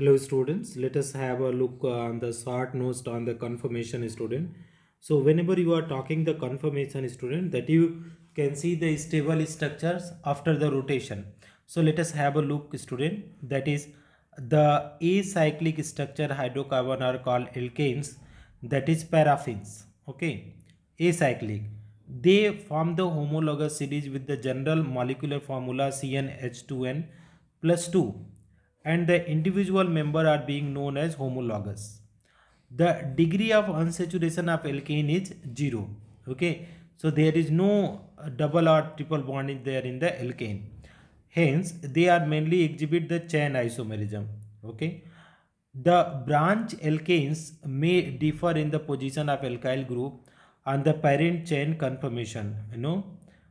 hello students let us have a look on the short notes on the confirmation student so whenever you are talking the confirmation student that you can see the stable structures after the rotation so let us have a look student that is the acyclic structure hydrocarbon are called alkanes that is paraffins okay acyclic they form the homologous series with the general molecular formula CnH2n plus 2 and the individual member are being known as homologous. The degree of unsaturation of alkane is 0. Okay, so there is no uh, double or triple bond is there in the alkane. Hence, they are mainly exhibit the chain isomerism. Okay, the branch alkanes may differ in the position of alkyl group on the parent chain conformation. You know,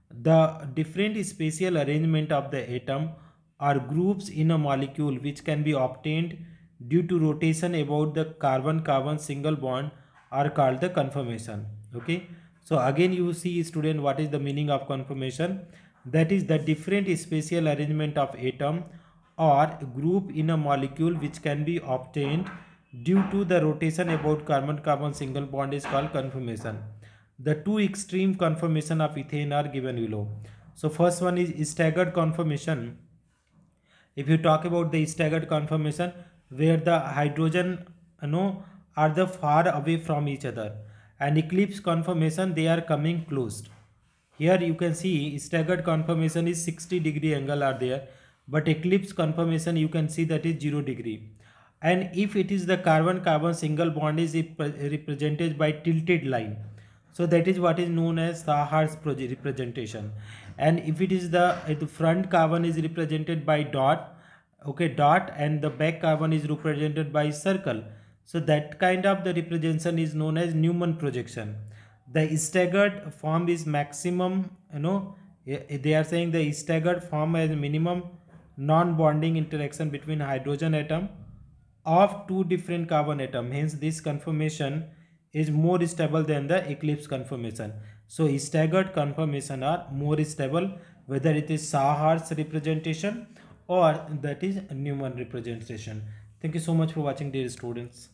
the different spatial arrangement of the atom are groups in a molecule which can be obtained due to rotation about the carbon-carbon single bond are called the conformation. Okay. So again you see student what is the meaning of conformation that is the different spatial arrangement of atom or group in a molecule which can be obtained due to the rotation about carbon-carbon single bond is called conformation. The two extreme conformation of ethane are given below. So first one is staggered conformation if you talk about the staggered conformation where the hydrogen you know are the far away from each other and eclipse conformation they are coming closed. here you can see staggered conformation is 60 degree angle are there but eclipse conformation you can see that is 0 degree and if it is the carbon carbon single bond is represented by tilted line so that is what is known as Sahar's representation and if it is the, the front carbon is represented by dot okay dot and the back carbon is represented by circle so that kind of the representation is known as Newman projection the staggered form is maximum you know eh, eh, they are saying the staggered form as minimum non-bonding interaction between hydrogen atom of two different carbon atom hence this conformation is more stable than the eclipse conformation. So staggered conformation are more stable whether it is Sahar's representation or that is Newman representation. Thank you so much for watching dear students.